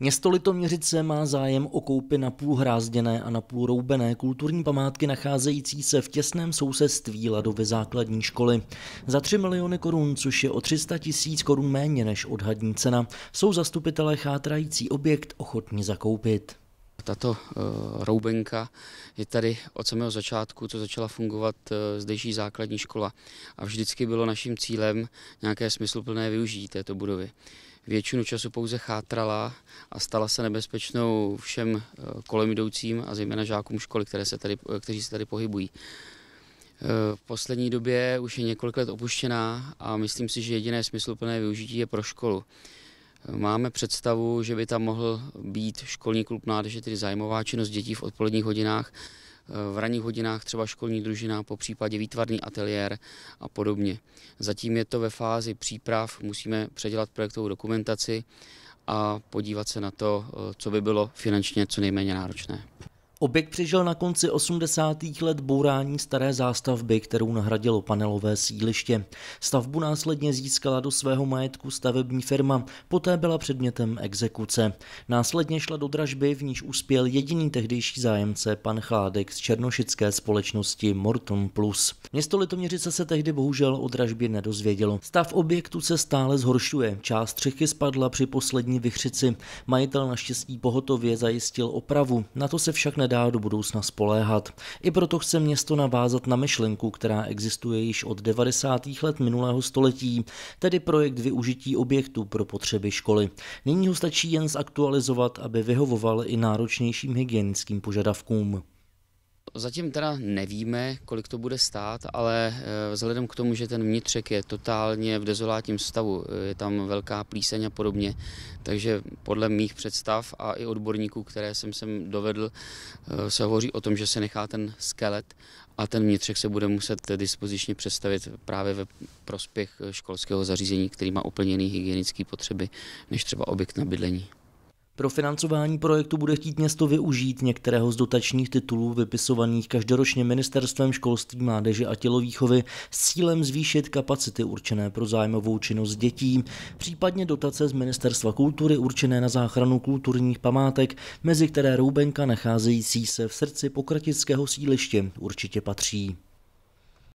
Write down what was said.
Město Litoměřice má zájem o koupy na půl hrázděné a na půl roubené kulturní památky nacházející se v těsném sousedství Ladovy základní školy. Za 3 miliony korun, což je o 300 tisíc korun méně než odhadní cena, jsou zastupitelé chátrající objekt ochotni zakoupit. Tato uh, roubenka je tady od samého začátku, co začala fungovat uh, zdejší základní škola. A vždycky bylo naším cílem nějaké smysluplné využití této budovy většinu času pouze chátrala a stala se nebezpečnou všem eh, kolem jdoucím a zejména žákům školy, které se tady, eh, kteří se tady pohybují. Eh, v poslední době už je několik let opuštěná a myslím si, že jediné smysluplné využití je pro školu. Máme představu, že by tam mohl být školní klub mládeže, tedy zájmová činnost dětí v odpoledních hodinách, v ranních hodinách třeba školní družina, po případě výtvarný ateliér a podobně. Zatím je to ve fázi příprav, musíme předělat projektovou dokumentaci a podívat se na to, co by bylo finančně co nejméně náročné. Objekt přežil na konci 80. let bourání staré zástavby, kterou nahradilo panelové sídliště. Stavbu následně získala do svého majetku stavební firma, poté byla předmětem exekuce. Následně šla do dražby, v níž uspěl jediný tehdejší zájemce, pan Chládek z černošické společnosti Morton Plus. Město Litoměřice se tehdy bohužel o dražbě nedozvědělo. Stav objektu se stále zhoršuje, část střechy spadla při poslední vychřici. Majitel naštěstí pohotově zajistil opravu, na to se však nedá do budoucna spoléhat. I proto chce město navázat na myšlenku, která existuje již od 90. let minulého století, tedy projekt využití objektu pro potřeby školy. Nyní ho stačí jen zaktualizovat, aby vyhovoval i náročnějším hygienickým požadavkům. Zatím teda nevíme, kolik to bude stát, ale eh, vzhledem k tomu, že ten vnitřek je totálně v dezolátním stavu, eh, je tam velká plíseň a podobně, takže podle mých představ a i odborníků, které jsem sem dovedl, eh, se hovoří o tom, že se nechá ten skelet a ten vnitřek se bude muset dispozičně představit právě ve prospěch školského zařízení, který má úplně jiné hygienické potřeby než třeba objekt na bydlení. Pro financování projektu bude chtít město využít některého z dotačních titulů vypisovaných každoročně Ministerstvem školství, mládeže a tělovýchovy s cílem zvýšit kapacity určené pro zájmovou činnost dětí, případně dotace z Ministerstva kultury určené na záchranu kulturních památek, mezi které Roubenka nacházející se v srdci pokratického sídliště určitě patří.